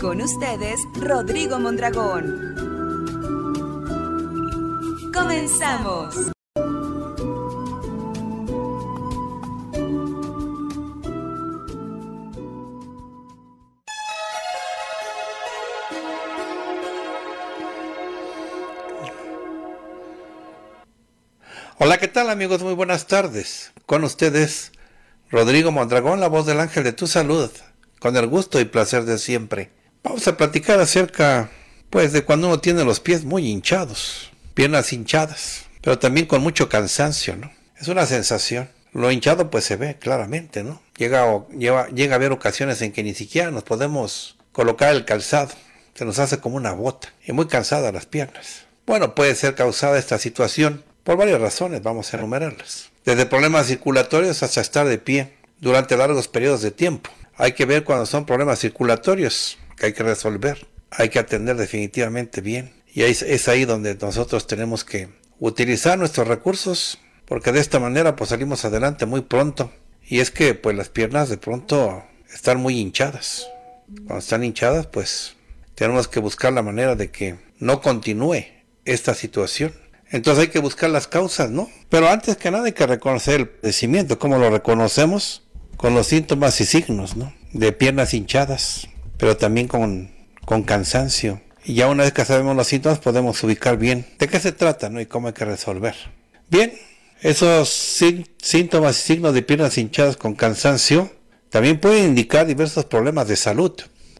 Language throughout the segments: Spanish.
Con ustedes, Rodrigo Mondragón. Comenzamos. Hola, ¿qué tal amigos? Muy buenas tardes. Con ustedes, Rodrigo Mondragón, la voz del ángel de tu salud con el gusto y placer de siempre. Vamos a platicar acerca, pues, de cuando uno tiene los pies muy hinchados, piernas hinchadas, pero también con mucho cansancio, ¿no? Es una sensación. Lo hinchado pues se ve claramente, ¿no? Llega, lleva, llega a haber ocasiones en que ni siquiera nos podemos colocar el calzado. Se nos hace como una bota y muy cansadas las piernas. Bueno, puede ser causada esta situación por varias razones, vamos a enumerarlas. Desde problemas circulatorios hasta estar de pie durante largos periodos de tiempo. Hay que ver cuando son problemas circulatorios que hay que resolver. Hay que atender definitivamente bien. Y es, es ahí donde nosotros tenemos que utilizar nuestros recursos porque de esta manera pues salimos adelante muy pronto. Y es que pues las piernas de pronto están muy hinchadas. Cuando están hinchadas pues tenemos que buscar la manera de que no continúe esta situación. Entonces hay que buscar las causas, ¿no? Pero antes que nada hay que reconocer el padecimiento. ¿Cómo lo reconocemos? con los síntomas y signos, De piernas hinchadas, pero también con, con cansancio. Y ya una vez que sabemos los síntomas podemos ubicar bien de qué se trata, ¿no? Y cómo hay que resolver. Bien, esos síntomas y signos de piernas hinchadas con cansancio también pueden indicar diversos problemas de salud.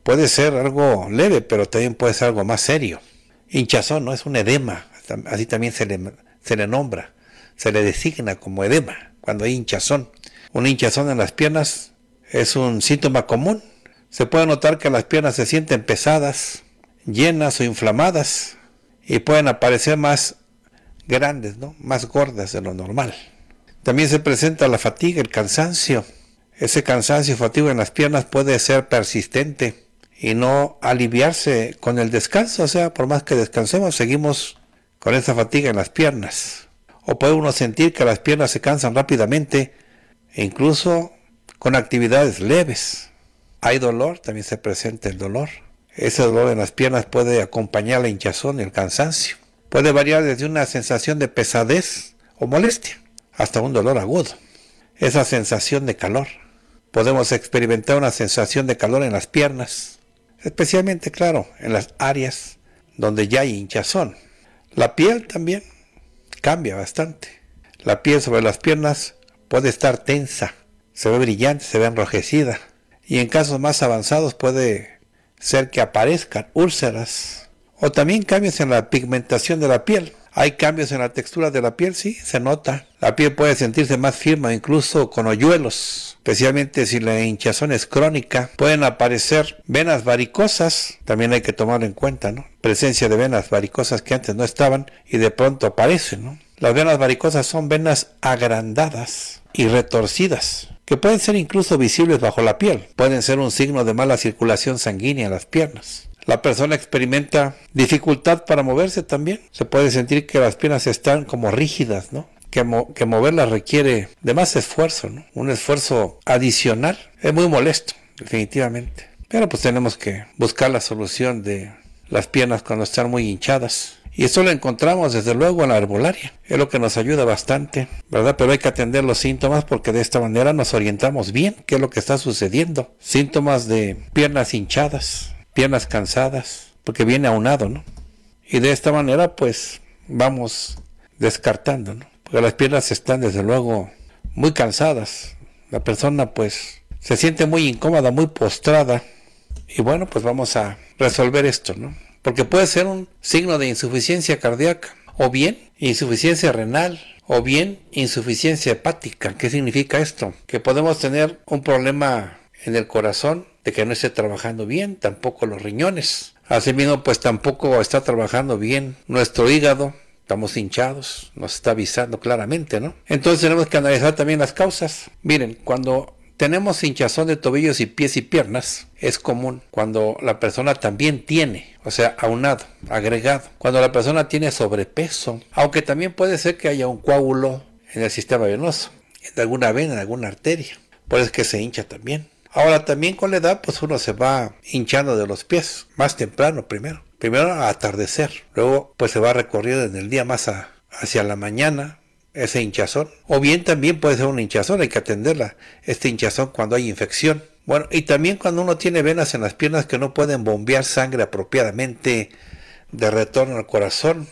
Puede ser algo leve, pero también puede ser algo más serio. Hinchazón, ¿no? Es un edema, así también se se le nombra, se le designa como edema, cuando hay hinchazón. Un hinchazón en las piernas es un síntoma común. Se puede notar que las piernas se sienten pesadas, llenas o inflamadas y pueden aparecer más grandes, ¿no? más gordas de lo normal. También se presenta la fatiga, el cansancio. Ese cansancio fatiga en las piernas puede ser persistente y no aliviarse con el descanso. O sea, por más que descansemos, seguimos con esa fatiga en las piernas. O puede uno sentir que las piernas se cansan rápidamente incluso con actividades leves. Hay dolor, también se presenta el dolor. Ese dolor en las piernas puede acompañar la hinchazón y el cansancio. Puede variar desde una sensación de pesadez o molestia hasta un dolor agudo. Esa sensación de calor. Podemos experimentar una sensación de calor en las piernas, especialmente, claro, en las áreas donde ya hay hinchazón. La piel también cambia bastante. La piel sobre las piernas puede estar tensa, se ve brillante, se ve enrojecida. Y en casos más avanzados puede ser que aparezcan úlceras o también cambios en la pigmentación de la piel. Hay cambios en la textura de la piel, sí, se nota. La piel puede sentirse más firme, incluso con hoyuelos, especialmente si la hinchazón es crónica. Pueden aparecer venas varicosas, también hay que tomar en cuenta, ¿no? Presencia de venas varicosas que antes no estaban y de pronto aparecen, ¿no? Las venas varicosas son venas agrandadas y retorcidas, que pueden ser incluso visibles bajo la piel. Pueden ser un signo de mala circulación sanguínea en las piernas. La persona experimenta dificultad para moverse también. Se puede sentir que las piernas están como rígidas, ¿no? Que, moverlas requiere de más esfuerzo, ¿no? Un esfuerzo adicional. Es muy molesto, definitivamente. Pero pues tenemos que buscar la solución de las piernas cuando están muy hinchadas y eso lo encontramos desde luego en la arbolaria, Es lo que nos ayuda bastante, ¿verdad? Pero hay que atender los síntomas porque de esta manera nos orientamos bien qué es lo que está sucediendo. Síntomas de piernas hinchadas, piernas cansadas, porque viene aunado, ¿no? Y de esta manera pues vamos descartando, ¿no? Porque las piernas están desde luego muy cansadas. La persona pues se siente muy incómoda, muy postrada. Y bueno, pues vamos a resolver esto, ¿no? porque puede ser un signo de insuficiencia cardíaca, o bien insuficiencia renal, o bien insuficiencia hepática. ¿Qué significa esto? Que podemos tener un problema en el corazón de que no esté trabajando bien, tampoco los riñones. Asimismo, pues tampoco está trabajando bien nuestro hígado, estamos hinchados, nos está avisando claramente, ¿no? Entonces tenemos que analizar también las causas. Miren, cuando tenemos hinchazón de tobillos y pies y piernas. Es común cuando la persona también tiene, o sea, aunado, agregado. Cuando la persona tiene sobrepeso, aunque también puede ser que haya un coágulo en el sistema venoso, en alguna vena, en alguna arteria. Por es que se hincha también. Ahora también con la edad, pues uno se va hinchando de los pies, más temprano primero. Primero a atardecer, luego pues se va recorriendo en el día más hacia la mañana, ese hinchazón. O bien también puede ser un hinchazón, hay que atenderla, este hinchazón cuando hay infección. Bueno, y también cuando uno tiene venas en las piernas que no pueden bombear sangre apropiadamente de retorno al corazón.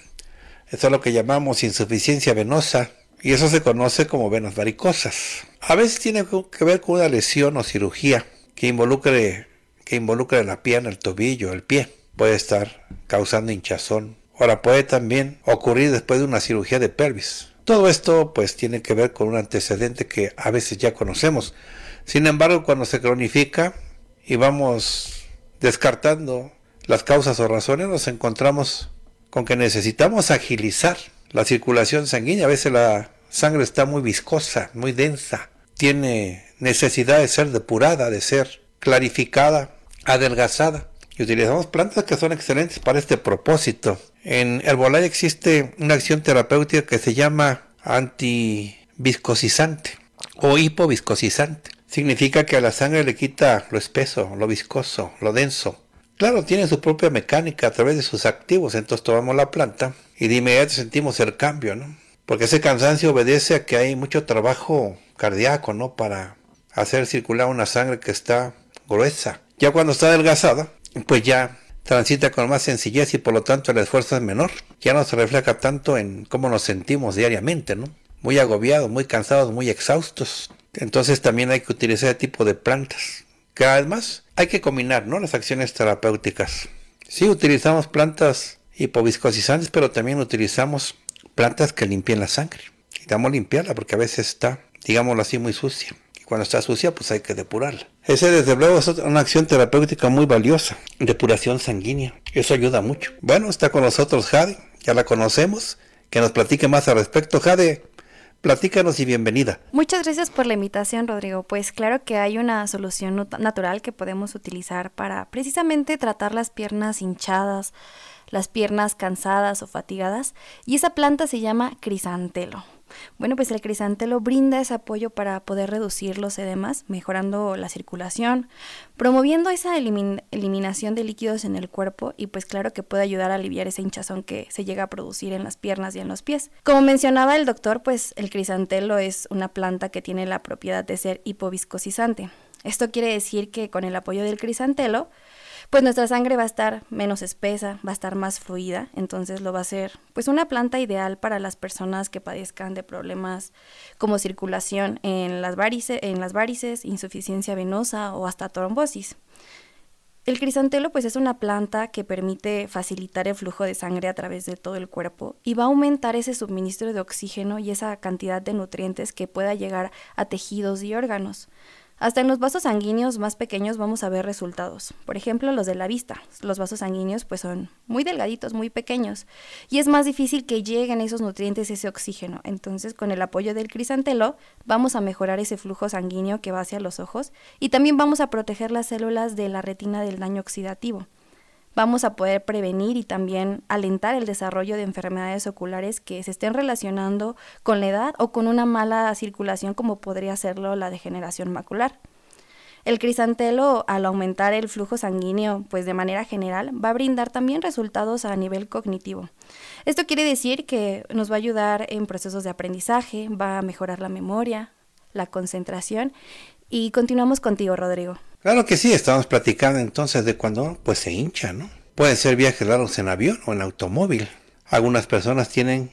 Eso es lo que llamamos insuficiencia venosa y eso se conoce como venas varicosas. A veces tiene que ver con una lesión o cirugía que involucre, que involucre la pierna, el tobillo, el pie. Puede estar causando hinchazón. Ahora puede también ocurrir después de una cirugía de pelvis todo esto pues tiene que ver con un antecedente que a veces ya conocemos. Sin embargo, cuando se cronifica y vamos descartando las causas o razones, nos encontramos con que necesitamos agilizar la circulación sanguínea. A veces la sangre está muy viscosa, muy densa, tiene necesidad de ser depurada, de ser clarificada, adelgazada utilizamos plantas que son excelentes para este propósito. En el Herbolay existe una acción terapéutica que se llama antiviscosizante o hipoviscosizante. Significa que a la sangre le quita lo espeso, lo viscoso, lo denso. Claro, tiene su propia mecánica a través de sus activos, entonces tomamos la planta y de inmediato sentimos el cambio, ¿no? Porque ese cansancio obedece a que hay mucho trabajo cardíaco, ¿no? Para hacer circular una sangre que está gruesa. Ya cuando está adelgazada, pues ya transita con más sencillez y por lo tanto el esfuerzo es menor. Ya no se refleja tanto en cómo nos sentimos diariamente, ¿no? Muy agobiados, muy cansados, muy exhaustos. Entonces también hay que utilizar ese tipo de plantas. Cada vez más hay que combinar, ¿no? Las acciones terapéuticas. Sí, utilizamos plantas hipoviscosizantes, pero también utilizamos plantas que limpien la sangre. a limpiarla porque a veces está, digámoslo así, muy sucia. Y cuando está sucia, pues hay que depurarla. Ese desde luego es una acción terapéutica muy valiosa, depuración sanguínea. Eso ayuda mucho. Bueno, está con nosotros Jade, ya la conocemos, que nos platique más al respecto. Jade, Platícanos y bienvenida. Muchas gracias por la invitación, Rodrigo. Pues claro que hay una solución natural que podemos utilizar para precisamente tratar las piernas hinchadas, las piernas cansadas o fatigadas, y esa planta se llama crisantelo. Bueno, pues el crisantelo brinda ese apoyo para poder reducir los edemas, mejorando la circulación, promoviendo esa eliminación de líquidos en el cuerpo y pues claro que puede ayudar a aliviar esa hinchazón que se llega a producir en las piernas y en los pies. Como mencionaba el doctor, pues el crisantelo es una planta que tiene la propiedad de ser hipoviscosizante. Esto quiere decir que con el apoyo del crisantelo, pues nuestra sangre va a estar menos espesa, va a estar más fluida, entonces lo va a ser pues una planta ideal para las personas que padezcan de problemas como circulación en las, varices, en las varices, insuficiencia venosa o hasta trombosis. El crisantelo pues es una planta que permite facilitar el flujo de sangre a través de todo el cuerpo y va a aumentar ese suministro de oxígeno y esa cantidad de nutrientes que pueda llegar a tejidos y órganos. Hasta en los vasos sanguíneos más pequeños vamos a ver resultados. Por ejemplo, los de la vista. Los vasos sanguíneos pues son muy delgaditos, muy pequeños y es más difícil que lleguen esos nutrientes, ese oxígeno. Entonces, con el apoyo del crisantelo vamos a mejorar ese flujo sanguíneo que va hacia los ojos y también vamos a proteger las células de la retina del daño oxidativo vamos a poder prevenir y también alentar el desarrollo de enfermedades oculares que se estén relacionando con la edad o con una mala circulación como podría serlo la degeneración macular. El crisantelo, al aumentar el flujo sanguíneo, pues de manera general, va a brindar también resultados a nivel cognitivo. Esto quiere decir que nos va a ayudar en procesos de aprendizaje, va a mejorar la memoria, la concentración. Y continuamos contigo, Rodrigo. Claro que sí, estamos platicando entonces de cuando pues se hincha, ¿no? Pueden ser viajes largos en avión o en automóvil. Algunas personas tienen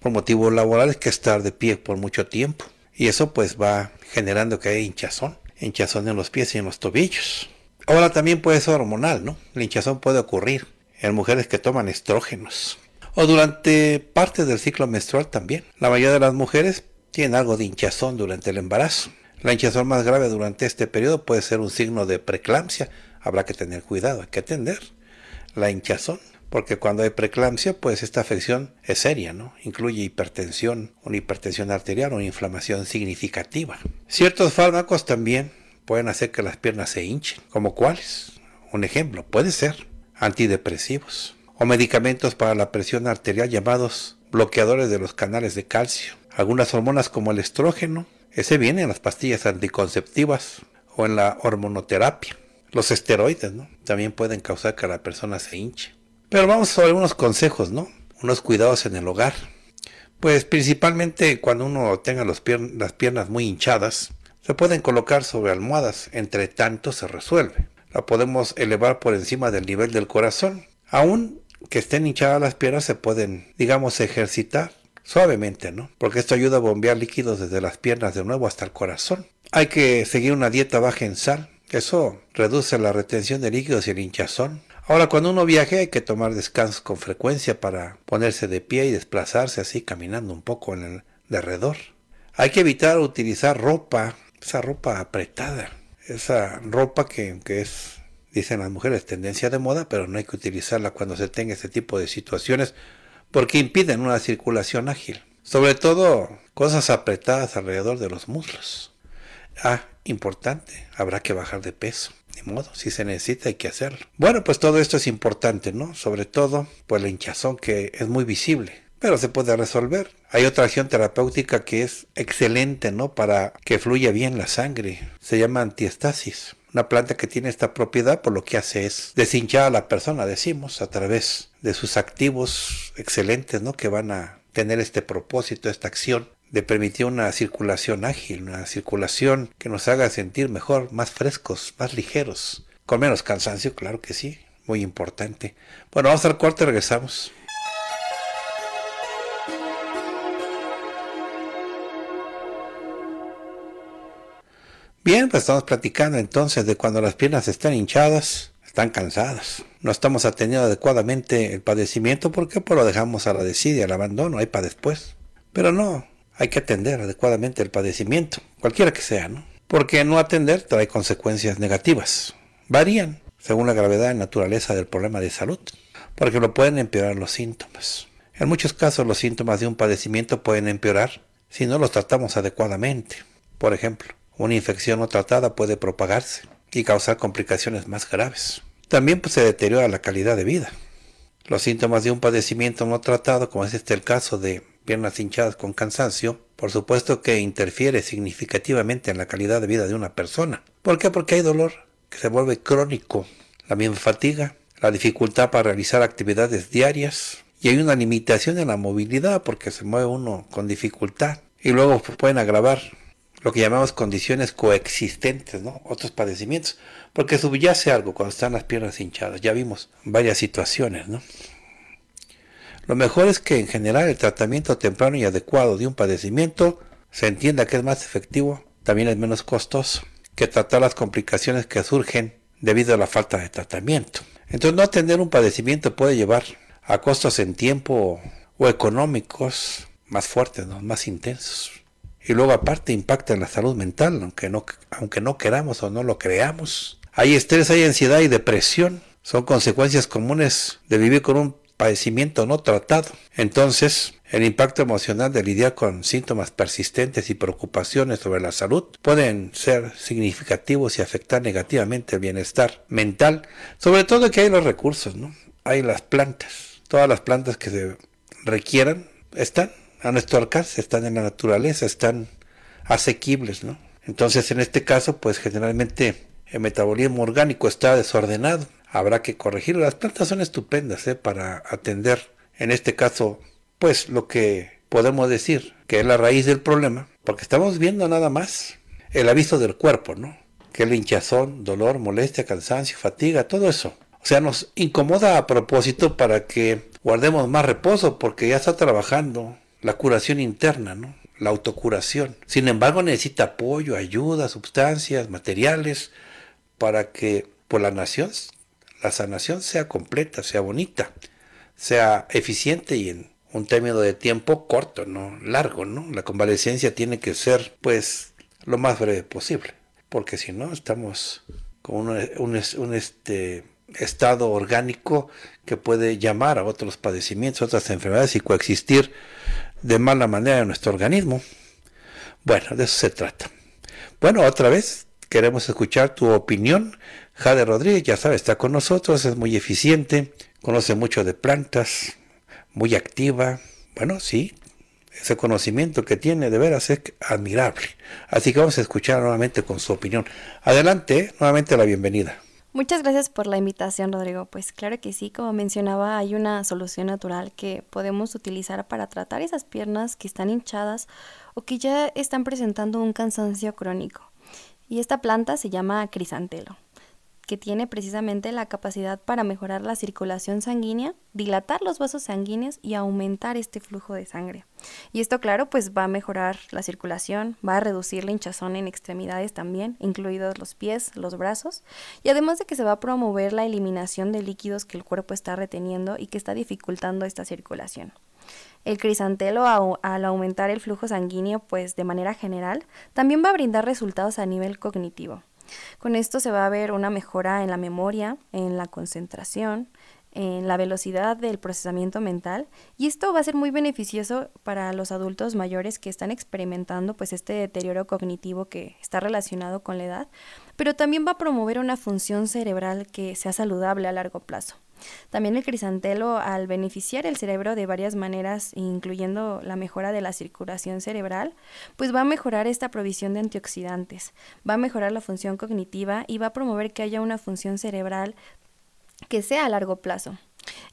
por motivos laborales que estar de pie por mucho tiempo y eso pues va generando que hay hinchazón, hinchazón en los pies y en los tobillos. Ahora también puede ser hormonal, ¿no? La hinchazón puede ocurrir en mujeres que toman estrógenos o durante parte del ciclo menstrual también. La mayoría de las mujeres tienen algo de hinchazón durante el embarazo. La hinchazón más grave durante este periodo puede ser un signo de preeclampsia. Habrá que tener cuidado, hay que atender la hinchazón, porque cuando hay preeclampsia, pues esta afección es seria, ¿no? Incluye hipertensión, una hipertensión arterial, una inflamación significativa. Ciertos fármacos también pueden hacer que las piernas se hinchen, como cuáles. Un ejemplo puede ser antidepresivos o medicamentos para la presión arterial llamados bloqueadores de los canales de calcio. Algunas hormonas como el estrógeno ese viene en las pastillas anticonceptivas o en la hormonoterapia. Los esteroides, También pueden causar que la persona se hinche. Pero vamos a unos consejos, ¿no? Unos cuidados en el hogar. Pues principalmente cuando uno tenga las piernas muy hinchadas, se pueden colocar sobre almohadas, entre tanto se resuelve. La podemos elevar por encima del nivel del corazón. Aún que estén hinchadas las piernas, se pueden, digamos, ejercitar Suavemente, ¿no? Porque esto ayuda a bombear líquidos desde las piernas de nuevo hasta el corazón. Hay que seguir una dieta baja en sal. Eso reduce la retención de líquidos y el hinchazón. Ahora, cuando uno viaje hay que tomar descansos con frecuencia para ponerse de pie y desplazarse así caminando un poco en el derredor. Hay que evitar utilizar ropa, esa ropa apretada, esa ropa que, que es, dicen las mujeres, tendencia de moda, pero no hay que utilizarla cuando se tenga este tipo de situaciones porque impiden una circulación ágil. Sobre todo cosas apretadas alrededor de los muslos. Ah, importante, habrá que bajar de peso. de modo, si se necesita hay que hacerlo. Bueno, pues todo esto es importante, ¿no? Sobre todo, pues la hinchazón que es muy visible pero se puede resolver. Hay otra acción terapéutica que es excelente, ¿no? Para que fluya bien la sangre. Se llama antiestasis. Una planta que tiene esta propiedad, por lo que hace es deshinchar a la persona, decimos, a través de sus activos excelentes, ¿no? Que van a tener este propósito, esta acción de permitir una circulación ágil, una circulación que nos haga sentir mejor, más frescos, más ligeros, con menos cansancio, claro que sí, muy importante. Bueno, vamos al corte, regresamos. Bien, pues estamos platicando entonces de cuando las piernas están hinchadas, están cansadas. No estamos atendiendo adecuadamente el padecimiento porque pues lo dejamos a la desidia, al abandono, ahí para después. Pero no, hay que atender adecuadamente el padecimiento, cualquiera que sea, ¿no? Porque no atender trae consecuencias negativas. Varían según la gravedad y naturaleza del problema de salud, porque lo pueden empeorar los síntomas. En muchos casos los síntomas de un padecimiento pueden empeorar si no los tratamos adecuadamente. Por ejemplo, una infección no tratada puede propagarse y causar complicaciones más graves. También pues, se deteriora la calidad de vida. Los síntomas de un padecimiento no tratado, como es este el caso de piernas hinchadas con cansancio, por supuesto que interfiere significativamente en la calidad de vida de una persona. ¿Por qué? Porque hay dolor que se vuelve crónico, la misma fatiga, la dificultad para realizar actividades diarias y hay una limitación en la movilidad porque se mueve uno con dificultad y luego pueden agravar lo que llamamos condiciones coexistentes, ¿no? Otros padecimientos, porque subyace algo cuando están las piernas hinchadas. Ya vimos varias situaciones, ¿no? Lo mejor es que en general el tratamiento temprano y adecuado de un padecimiento se entienda que es más efectivo, también es menos costoso que tratar las complicaciones que surgen debido a la falta de tratamiento. Entonces no atender un padecimiento puede llevar a costos en tiempo o económicos más fuertes, ¿no? más intensos y luego aparte impacta en la salud mental, aunque no, aunque no queramos o no lo creamos. Hay estrés, hay ansiedad y depresión. Son consecuencias comunes de vivir con un padecimiento no tratado. Entonces, el impacto emocional de lidiar con síntomas persistentes y preocupaciones sobre la salud pueden ser significativos y afectar negativamente el bienestar mental, sobre todo que hay los recursos, ¿no? Hay las plantas, todas las plantas que se requieran están a nuestro alcance, están en la naturaleza, están asequibles, ¿no? Entonces, en este caso, pues generalmente el metabolismo orgánico está desordenado, habrá que corregirlo. Las plantas son estupendas ¿eh? para atender, en este caso, pues lo que podemos decir que es la raíz del problema, porque estamos viendo nada más el aviso del cuerpo, ¿no? Que el hinchazón, dolor, molestia, cansancio, fatiga, todo eso. O sea, nos incomoda a propósito para que guardemos más reposo, porque ya está trabajando la curación interna, ¿no? la autocuración. Sin embargo, necesita apoyo, ayuda, sustancias, materiales, para que por pues, la nación, la sanación sea completa, sea bonita, sea eficiente y en un término de tiempo corto, no largo, ¿no? La convalecencia tiene que ser, pues, lo más breve posible, porque si no estamos con un, este, estado orgánico que puede llamar a otros padecimientos, otras enfermedades y coexistir de mala manera en nuestro organismo. Bueno, de eso se trata. Bueno, otra vez queremos escuchar tu opinión. Jade Rodríguez, ya sabes, está con nosotros, es muy eficiente, conoce mucho de plantas, muy activa. Bueno, sí, ese conocimiento que tiene de veras es admirable. Así que vamos a escuchar nuevamente con su opinión. Adelante, nuevamente la bienvenida. Muchas gracias por la invitación, Rodrigo. Pues claro que sí, como mencionaba, hay una solución natural que podemos utilizar para tratar esas piernas que están hinchadas o que ya están presentando un cansancio crónico. Y esta planta se llama crisantelo que tiene precisamente la capacidad para mejorar la circulación sanguínea, dilatar los vasos sanguíneos y aumentar este flujo de sangre. Y esto, claro, pues va a mejorar la circulación, va a reducir la hinchazón en extremidades también, incluidos los pies, los brazos, y además de que se va a promover la eliminación de líquidos que el cuerpo está reteniendo y que está dificultando esta circulación. El crisantelo al aumentar el flujo sanguíneo, pues de manera general, también va a brindar resultados a nivel cognitivo. Con esto se va a ver una mejora en la memoria, en la concentración, en la velocidad del procesamiento mental y esto va a ser muy beneficioso para los adultos mayores que están experimentando pues este deterioro cognitivo que está relacionado con la edad, pero también va a promover una función cerebral que sea saludable a largo plazo. También el crisantelo, al beneficiar el cerebro de varias maneras, incluyendo la mejora de la circulación cerebral, pues va a mejorar esta provisión de antioxidantes, va a mejorar la función cognitiva y va a promover que haya una función cerebral que sea a largo plazo.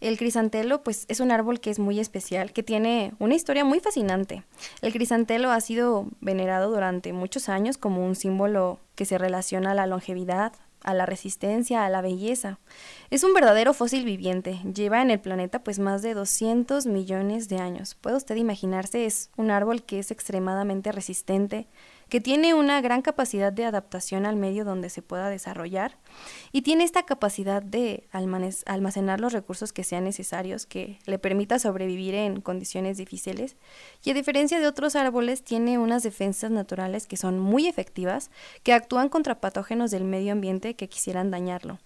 El crisantelo, pues, es un árbol que es muy especial, que tiene una historia muy fascinante. El crisantelo ha sido venerado durante muchos años como un símbolo que se relaciona a la longevidad, a la resistencia, a la belleza. Es un verdadero fósil viviente, lleva en el planeta pues más de 200 millones de años. ¿Puede usted imaginarse? Es un árbol que es extremadamente resistente, que tiene una gran capacidad de adaptación al medio donde se pueda desarrollar y tiene esta capacidad de almacenar los recursos que sean necesarios, que le permita sobrevivir en condiciones difíciles y a diferencia de otros árboles tiene unas defensas naturales que son muy efectivas, que actúan contra patógenos del medio ambiente que quisieran dañarlo.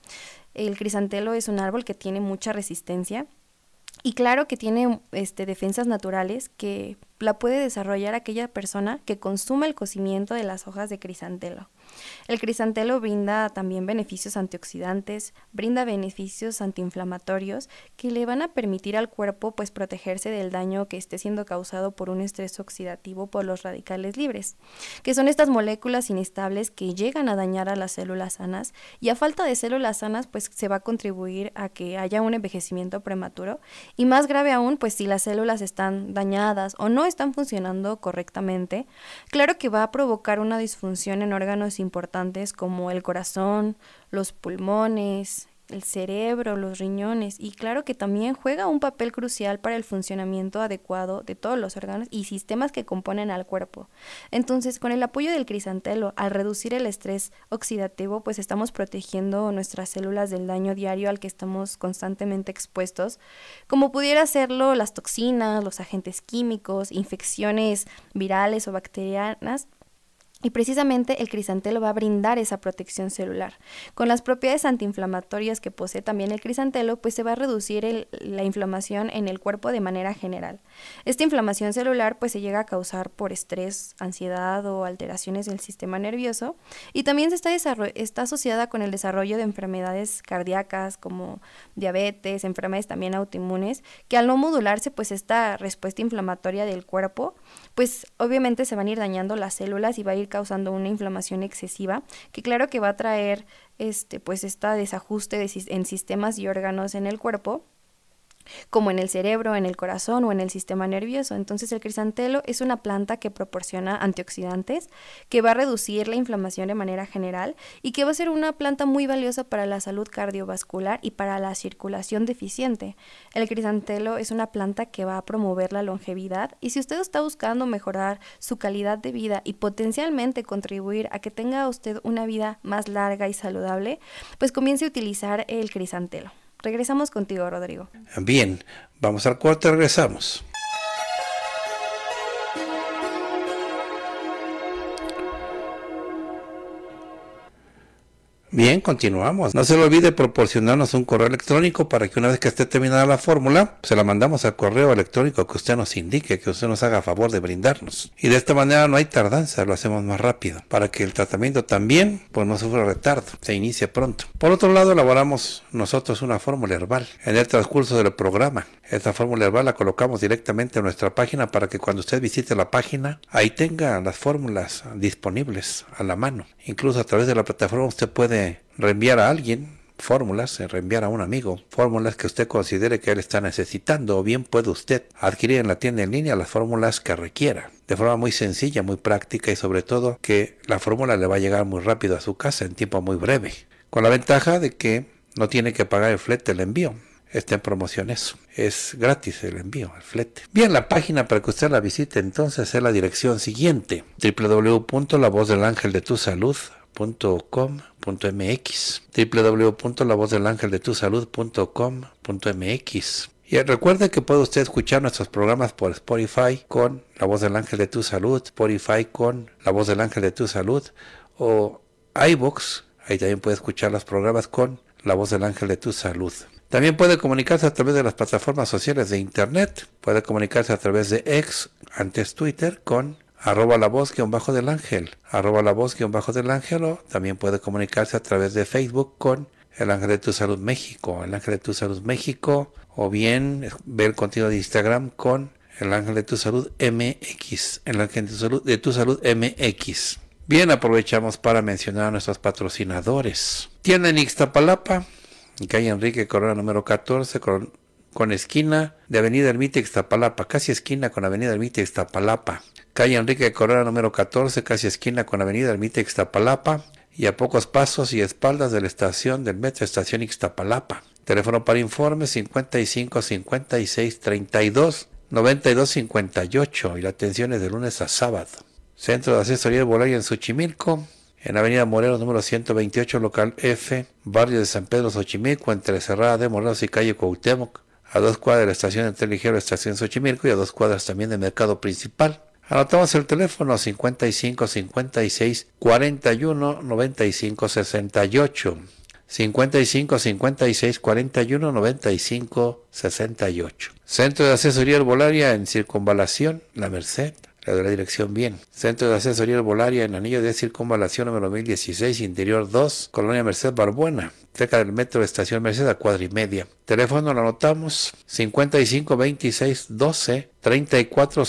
El crisantelo es un árbol que tiene mucha resistencia y claro que tiene este, defensas naturales que la puede desarrollar aquella persona que consume el cocimiento de las hojas de crisantelo. El crisantelo brinda también beneficios antioxidantes, brinda beneficios antiinflamatorios que le van a permitir al cuerpo pues protegerse del daño que esté siendo causado por un estrés oxidativo por los radicales libres, que son estas moléculas inestables que llegan a dañar a las células sanas y a falta de células sanas pues se va a contribuir a que haya un envejecimiento prematuro y más grave aún pues si las células están dañadas o no están funcionando correctamente, claro que va a provocar una disfunción en órganos importantes como el corazón, los pulmones, el cerebro, los riñones y claro que también juega un papel crucial para el funcionamiento adecuado de todos los órganos y sistemas que componen al cuerpo. Entonces, con el apoyo del crisantelo, al reducir el estrés oxidativo, pues estamos protegiendo nuestras células del daño diario al que estamos constantemente expuestos, como pudiera serlo las toxinas, los agentes químicos, infecciones virales o bacterianas y precisamente el crisantelo va a brindar esa protección celular. Con las propiedades antiinflamatorias que posee también el crisantelo, pues se va a reducir la inflamación en el cuerpo de manera general. Esta inflamación celular pues se llega a causar por estrés, ansiedad o alteraciones del sistema nervioso y también se está, está asociada con el desarrollo de enfermedades cardíacas como diabetes, enfermedades también autoinmunes, que al no modularse pues esta respuesta inflamatoria del cuerpo pues obviamente se van a ir dañando las células y va a ir causando una inflamación excesiva, que claro que va a traer este, pues este desajuste en sistemas y órganos en el cuerpo como en el cerebro, en el corazón o en el sistema nervioso. Entonces el crisantelo es una planta que proporciona antioxidantes, que va a reducir la inflamación de manera general y que va a ser una planta muy valiosa para la salud cardiovascular y para la circulación deficiente. El crisantelo es una planta que va a promover la longevidad y si usted está buscando mejorar su calidad de vida y potencialmente contribuir a que tenga usted una vida más larga y saludable, pues comience a utilizar el crisantelo. Regresamos contigo, Rodrigo. Bien, vamos al y regresamos. Bien, continuamos. No se le olvide proporcionarnos un correo electrónico para que una vez que esté terminada la fórmula, se la mandamos al correo electrónico que usted nos indique, que usted nos haga favor de brindarnos. Y de esta manera no hay tardanza, lo hacemos más rápido, para que el tratamiento también pues, no sufra retardo, se inicie pronto. Por otro lado, elaboramos nosotros una fórmula herbal en el transcurso del programa. Esta fórmula herbal la colocamos directamente en nuestra página para que cuando usted visite la página, ahí tenga las fórmulas disponibles a la mano. Incluso a través de la plataforma usted puede reenviar a alguien fórmulas, eh, reenviar a un amigo, fórmulas que usted considere que él está necesitando o bien puede usted adquirir en la tienda en línea las fórmulas que requiera de forma muy sencilla, muy práctica y sobre todo que la fórmula le va a llegar muy rápido a su casa en tiempo muy breve, con la ventaja de que no tiene que pagar el flete el envío. Está en promoción eso. Es gratis el envío, el flete. Bien, la página para que usted la visite entonces es la dirección siguiente, salud tu salud.com.mx y recuerde que puede usted escuchar nuestros programas por Spotify con La Voz del Ángel de Tu Salud, Spotify con La Voz del Ángel de Tu Salud o iBox. Ahí también puede escuchar los programas con La Voz del Ángel de Tu Salud. También puede comunicarse a través de las plataformas sociales de Internet. Puede comunicarse a través de X, antes Twitter, con arroba la voz un bajo del ángel, arroba la voz un bajo del ángel o también puede comunicarse a través de Facebook con el ángel de tu salud México, el ángel de tu salud México o bien ver el contenido de Instagram con el ángel de tu salud MX, el ángel de tu salud, de tu salud MX. Bien, aprovechamos para mencionar a nuestros patrocinadores. Tienen en Ixtapalapa, calle Enrique Corona número 14, con, esquina de Avenida Ermita Ixtapalapa, casi esquina con Avenida Ermita Ixtapalapa calle Enrique de Correa número 14, casi esquina con Avenida Ermita Ixtapalapa y a pocos pasos y espaldas de la estación del Metro Estación Ixtapalapa. Teléfono para informes 55 56 32 92 58 y la atención es de lunes a sábado. Centro de Asesoría de bolero en Xochimilco, en Avenida Morelos número 128, local F, barrio de San Pedro Xochimilco, entre Cerrada de Morelos y calle Cuauhtémoc, a dos cuadras de la estación de Ligero, estación Xochimilco y a dos cuadras también del mercado principal. Anotamos el teléfono 55 56 41 95 68. 55 56 41 95 68. Centro de Asesoría Herbolaria en Circunvalación, La Merced la de la dirección bien. Centro de Asesoría Herbolaria en Anillo de Circunvalación número 1016, Interior 2, Colonia Merced Barbuena, cerca del metro de Estación Merced a cuadra y media. Teléfono lo anotamos 55 26 12 34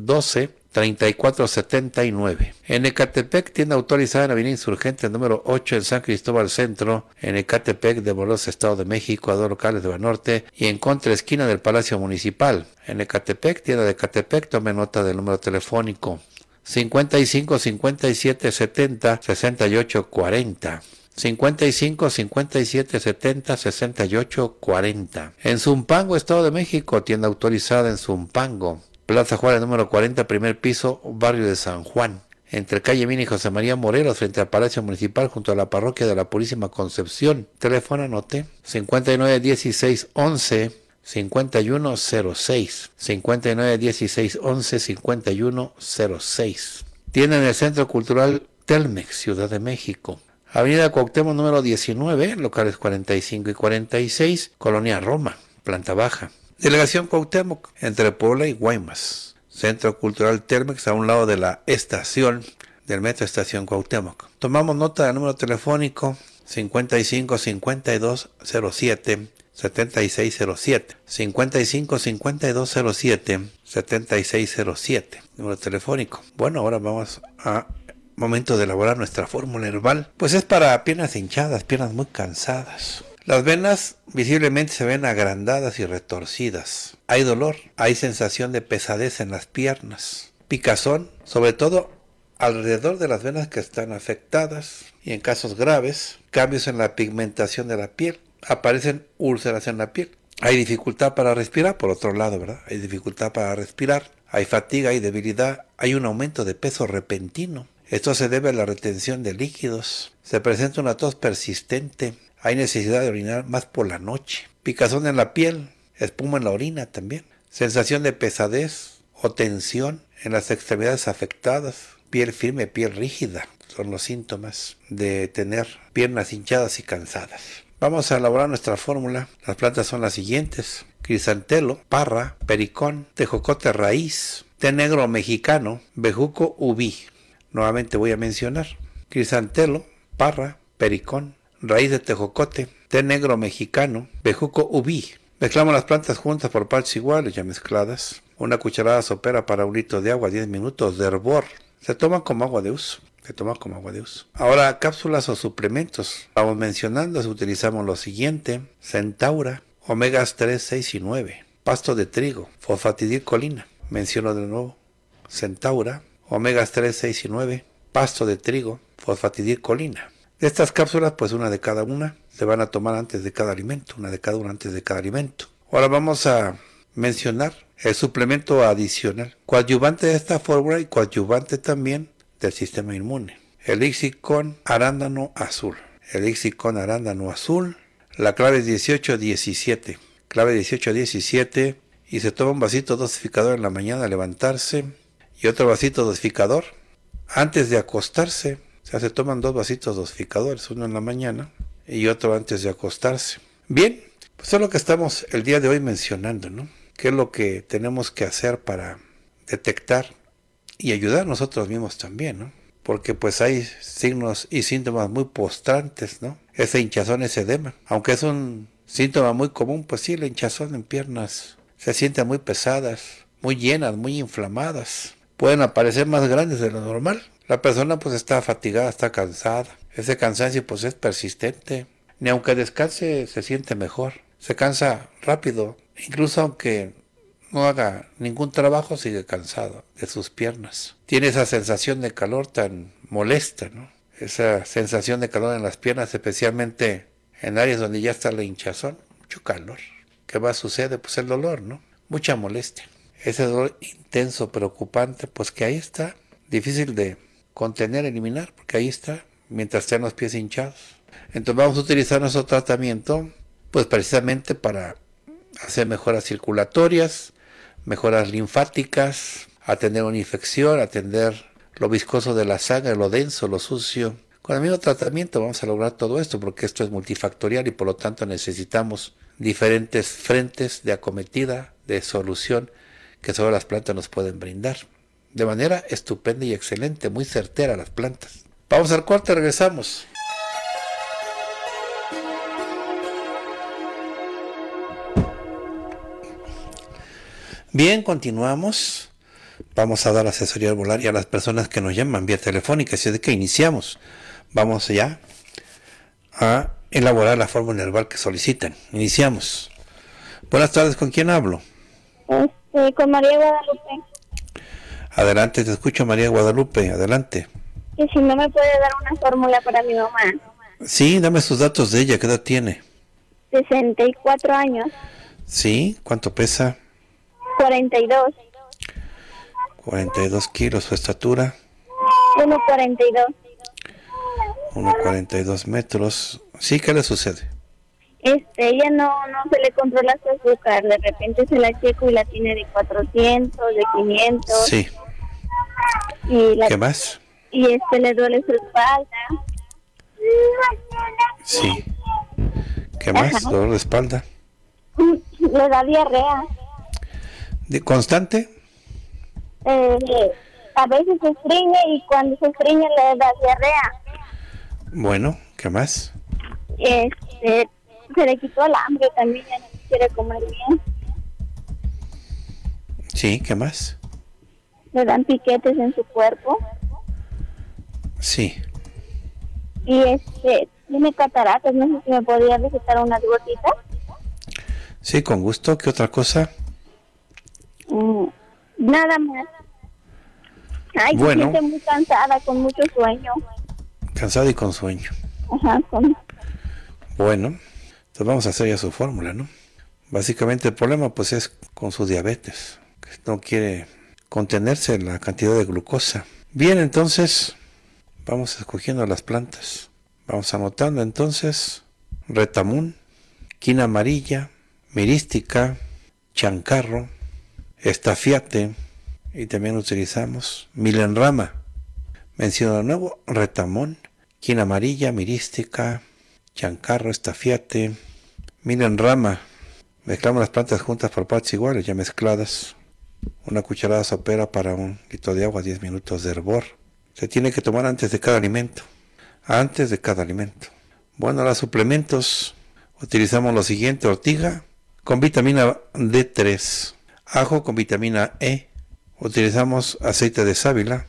12 3479. En Ecatepec, tienda autorizada en Avenida Insurgente número 8 en San Cristóbal Centro, en Ecatepec de Bolos, Estado de México, a dos locales de Banorte y en contra esquina del Palacio Municipal. En Ecatepec, tienda de Ecatepec, tome nota del número telefónico 55 57 70 68 55 57 70 En Zumpango, Estado de México, tienda autorizada en Zumpango Plaza Juárez número 40, primer piso, barrio de San Juan. Entre calle Mina y José María Morelos, frente al Palacio Municipal, junto a la parroquia de la Purísima Concepción. Teléfono anote 59 11 5106 59 5106 tiene en el Centro Cultural Telmex, Ciudad de México. Avenida Cuauhtémoc número 19, locales 45 y 46, Colonia Roma, planta baja. Delegación Cuauhtémoc, entre Puebla y Guaymas. Centro Cultural Térmex, a un lado de la estación del Metro Estación Cuauhtémoc. Tomamos nota del número telefónico 55 52 7607 55 52 7607 número telefónico bueno ahora vamos a momento de elaborar nuestra fórmula herbal pues es para piernas hinchadas piernas muy cansadas las venas visiblemente se ven agrandadas y retorcidas. Hay dolor, hay sensación de pesadez en las piernas, picazón, sobre todo alrededor de las venas que están afectadas y en casos graves, cambios en la pigmentación de la piel, aparecen úlceras en la piel. Hay dificultad para respirar, por otro lado, ¿verdad? Hay dificultad para respirar, hay fatiga, hay debilidad, hay un aumento de peso repentino. Esto se debe a la retención de líquidos. Se presenta una tos persistente, hay necesidad de orinar más por la noche. Picazón en la piel, espuma en la orina también. Sensación de pesadez o tensión en las extremidades afectadas. Piel firme, piel rígida. Son los síntomas de tener piernas hinchadas y cansadas. Vamos a elaborar nuestra fórmula. Las plantas son las siguientes. Crisantelo, parra, pericón, tejocote raíz, té negro mexicano, bejuco ubi. Nuevamente voy a mencionar. Crisantelo, parra, pericón, raíz de tejocote, té negro mexicano, bejuco ubi. Mezclamos las plantas juntas por partes iguales, ya mezcladas. Una cucharada sopera para un litro de agua, 10 minutos de hervor. Se toma como agua de uso. Se toma como agua de uso. Ahora, cápsulas o suplementos. Vamos mencionando, utilizamos lo siguiente. Centaura, omegas 3, 6 y 9. Pasto de trigo, colina. Menciono de nuevo. Centaura, omegas 3, 6 y 9. Pasto de trigo, colina estas cápsulas, pues una de cada una, se van a tomar antes de cada alimento, una de cada una antes de cada alimento. Ahora vamos a mencionar el suplemento adicional, coadyuvante de esta fórmula y coadyuvante también del sistema inmune. El con arándano azul. el con arándano azul. La clave es 18-17. Clave 18-17. Y se toma un vasito dosificador en la mañana a levantarse y otro vasito dosificador antes de acostarse sea, se toman dos vasitos dosificadores, uno en la mañana y otro antes de acostarse. Bien, pues eso es lo que estamos el día de hoy mencionando, ¿no? ¿Qué es lo que tenemos que hacer para detectar y ayudar nosotros mismos también, ¿no? Porque pues hay signos y síntomas muy postrantes, ¿no? Ese hinchazón, ese edema. Aunque es un síntoma muy común, pues sí, el hinchazón en piernas se sienten muy pesadas, muy llenas, muy inflamadas. Pueden aparecer más grandes de lo normal, la persona pues está fatigada, está cansada. Ese cansancio pues es persistente. Ni aunque descanse se siente mejor. Se cansa rápido. Incluso aunque no haga ningún trabajo sigue cansado de sus piernas. Tiene esa sensación de calor tan molesta, ¿no? Esa sensación de calor en las piernas, especialmente en áreas donde ya está la hinchazón. Mucho calor. ¿Qué va a suceder? Pues el dolor, ¿no? Mucha molestia. Ese dolor intenso, preocupante, pues que ahí está. Difícil de contener, eliminar, porque ahí está, mientras estén los pies hinchados. Entonces vamos a utilizar nuestro tratamiento, pues precisamente para hacer mejoras circulatorias, mejoras linfáticas, atender una infección, atender lo viscoso de la sangre, lo denso, lo sucio. Con el mismo tratamiento vamos a lograr todo esto porque esto es multifactorial y por lo tanto necesitamos diferentes frentes de acometida, de solución que solo las plantas nos pueden brindar de manera estupenda y excelente, muy certera las plantas. Vamos al cuarto, regresamos. Bien, continuamos. Vamos a dar asesoría volar y a las personas que nos llaman vía telefónica, así es que iniciamos. Vamos ya a elaborar la fórmula herbal que solicitan. Iniciamos. Buenas tardes, ¿con quién hablo? Este, con María Guadalupe. Adelante, te escucho María Guadalupe, adelante. Y si no me puede dar una fórmula para mi mamá. Sí, dame sus datos de ella, ¿qué edad tiene? 64 años. Sí, ¿cuánto pesa? 42. 42 kilos, su estatura. 1,42. 1,42 metros. Sí, ¿qué le sucede? Este, ella no, no se le controla su azúcar, de repente se la checo y la tiene de 400, de 500. Sí. ¿Qué más? Y este le duele su espalda. Sí. ¿Qué más? ¿Dolor de espalda? Le mm, da diarrea. ¿De ¿Constante? Eh, a veces se estreña y cuando se estreña le da diarrea. Bueno, ¿qué más? Este, se le quitó el hambre también, ya no quiere comer bien. Sí, ¿qué más? ¿Le dan piquetes en su cuerpo. Sí. Y este, tiene cataratas, no sé si me podría visitar unas gotitas. Sí, con gusto. ¿Qué otra cosa? Mm, nada más. Ay, bueno, se muy cansada, con mucho sueño. Cansada y con sueño. Ajá, Bueno, entonces vamos a hacer ya su fórmula, ¿no? Básicamente el problema pues es con su diabetes, que no quiere contenerse la cantidad de glucosa. Bien, entonces vamos escogiendo las plantas. Vamos anotando entonces retamón quina amarilla, mirística, chancarro, estafiate y también utilizamos milenrama. Menciono de nuevo retamón, quina amarilla, mirística, chancarro, estafiate, milenrama. Mezclamos las plantas juntas por partes iguales, ya mezcladas. Una cucharada sopera para un litro de agua, 10 minutos de hervor. Se tiene que tomar antes de cada alimento. Antes de cada alimento. Bueno, los suplementos utilizamos lo siguiente, ortiga con vitamina D3, ajo con vitamina E, utilizamos aceite de sábila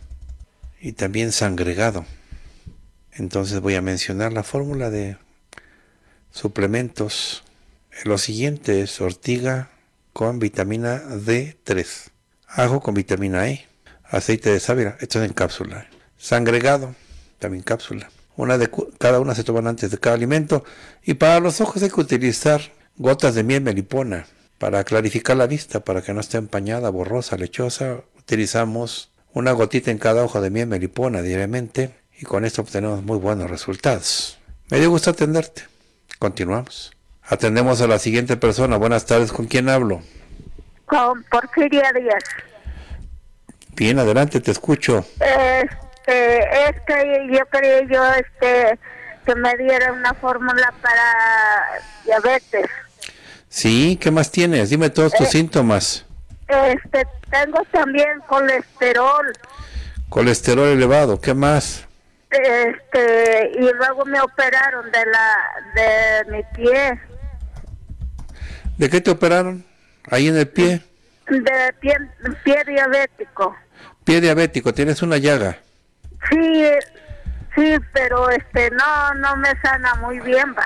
y también sangregado. Entonces voy a mencionar la fórmula de suplementos. Lo siguiente es ortiga, con vitamina D3, ajo con vitamina E, aceite de sábila, esto es en cápsula, sangregado, también cápsula. Una cada una se toman antes de cada alimento y para los ojos hay que utilizar gotas de miel melipona para clarificar la vista, para que no esté empañada, borrosa, lechosa. Utilizamos una gotita en cada ojo de miel melipona diariamente y con esto obtenemos muy buenos resultados. Me dio gusto atenderte. Continuamos. Atendemos a la siguiente persona. Buenas tardes, ¿con quién hablo? Con Porfiria Díaz. Bien, adelante, te escucho. Este, es que yo quería yo este que me diera una fórmula para diabetes. Sí, ¿qué más tienes? Dime todos tus eh, síntomas. Este, tengo también colesterol. Colesterol elevado, ¿qué más? Este, y luego me operaron de la de mi pie. ¿De qué te operaron? Ahí en el pie. De pie, diabético. Pie diabético, tienes una llaga. Sí, sí, pero este no no me sana muy bien, va.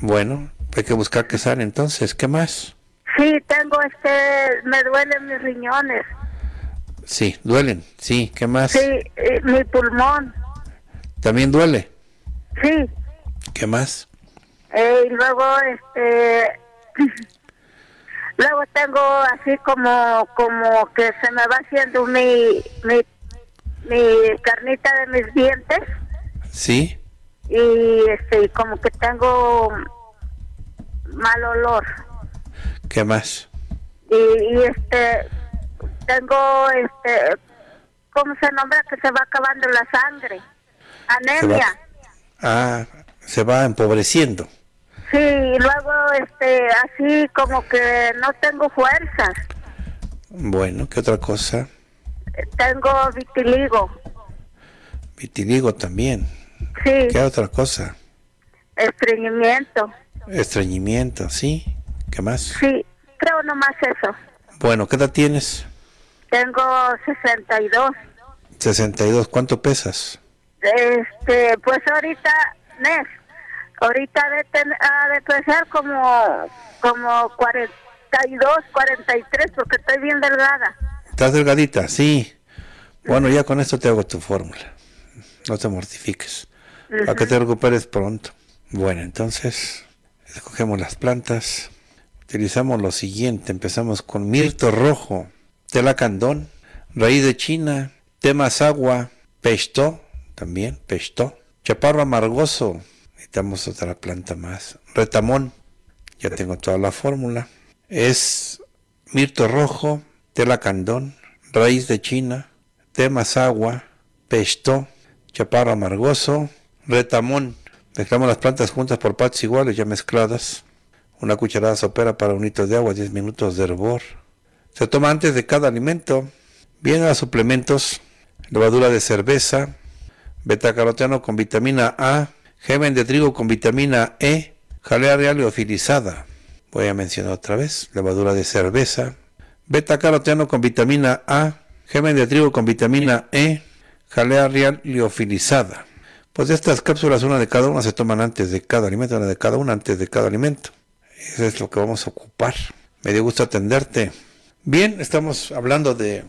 Bueno, hay que buscar que sane entonces, ¿qué más? Sí, tengo este me duelen mis riñones. Sí, duelen. Sí, ¿qué más? Sí, eh, mi pulmón. ¿También duele? Sí. ¿Qué más? Eh, y luego, este, Luego tengo así como como que se me va haciendo mi, mi, carnita de mis dientes. Sí. Y este como que tengo mal olor. ¿Qué más? Y, este tengo este ¿cómo se nombra que se va acabando la sangre? Anemia. ah, se va empobreciendo. Sí, luego, este, así como que no tengo fuerzas. Bueno, ¿qué otra cosa? Tengo vitiligo. Vitiligo también. Sí. ¿Qué otra cosa? Estreñimiento. Estreñimiento, sí. ¿Qué más? Sí, creo nomás eso. Bueno, ¿qué edad tienes? Tengo 62. 62, ¿cuánto pesas? Este, pues ahorita, mes. Ahorita de ha de como, como 42, 43, porque estoy bien delgada. ¿Estás delgadita? Sí. Bueno, ya con esto te hago tu fórmula. No te mortifiques. Para que te recuperes pronto. Bueno, entonces, escogemos las plantas. Utilizamos lo siguiente. Empezamos con mirto rojo, candón raíz de china, temas agua, pesto, también pesto, chaparro amargoso, necesitamos otra planta más. Retamón, ya tengo toda la fórmula. Es mirto rojo, tela candón, raíz de China, agua, pesto, chaparro amargoso, retamón. Mezclamos las plantas juntas por partes iguales, ya mezcladas. Una cucharada sopera para un litro de agua, 10 minutos de hervor. Se toma antes de cada alimento. Vienen a suplementos, levadura de cerveza, betacaroteno con vitamina A, Gemen de trigo con vitamina E, jalea real liofilizada. Voy a mencionar otra vez, levadura de cerveza. Beta caroteno con vitamina A, gemen de trigo con vitamina E, jalea real liofilizada. Pues estas cápsulas, una de cada una, se toman antes de cada alimento, una de cada una antes de cada alimento. Eso es lo que vamos a ocupar. Me dio gusto atenderte. Bien, estamos hablando de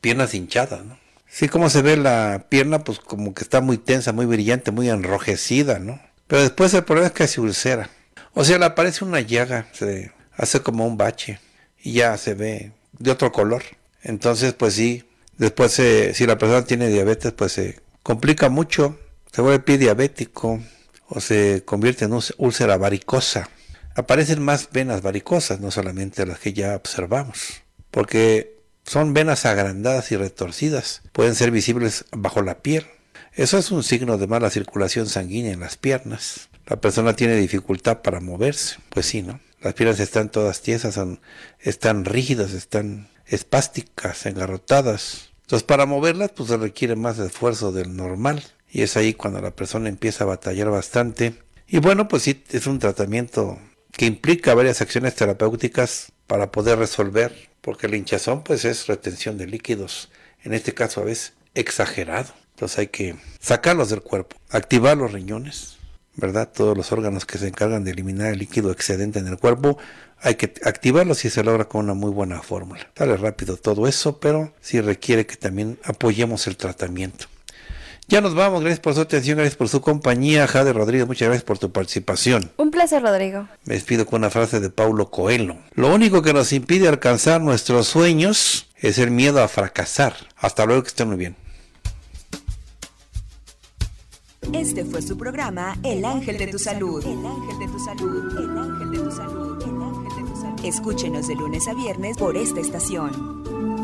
piernas hinchadas, ¿no? Sí, como se ve la pierna, pues como que está muy tensa, muy brillante, muy enrojecida, ¿no? Pero después el problema es que se ulcera. O sea, le aparece una llaga, se hace como un bache y ya se ve de otro color. Entonces, pues sí, después si la persona tiene diabetes, pues se complica mucho, se vuelve pie diabético o se convierte en úlcera varicosa. Aparecen más venas varicosas, no solamente las que ya observamos, porque son venas agrandadas y retorcidas. Pueden ser visibles bajo la piel. Eso es un signo de mala circulación sanguínea en las piernas. La persona tiene dificultad para moverse. Pues sí, ¿no? Las piernas están todas tiesas, están rígidas, están espásticas, engarrotadas. Entonces para moverlas pues se requiere más esfuerzo del normal. Y es ahí cuando la persona empieza a batallar bastante. Y bueno, pues sí, es un tratamiento que implica varias acciones terapéuticas para poder resolver, porque el hinchazón pues es retención de líquidos, en este caso a veces exagerado. Entonces hay que sacarlos del cuerpo, activar los riñones, ¿verdad? Todos los órganos que se encargan de eliminar el líquido excedente en el cuerpo, hay que activarlos y se logra con una muy buena fórmula. Sale rápido todo eso, pero sí requiere que también apoyemos el tratamiento. Ya nos vamos, gracias por su atención, gracias por su compañía, Jade Rodríguez, muchas gracias por tu participación. Un placer, Rodrigo. Me despido con una frase de Paulo Coelho. Lo único que nos impide alcanzar nuestros sueños es el miedo a fracasar. Hasta luego, que estén muy bien. Este fue su programa El Ángel de tu Salud. El Ángel de tu Salud. El Ángel de tu Salud. El Ángel de tu Salud. Escúchenos de lunes a viernes por esta estación.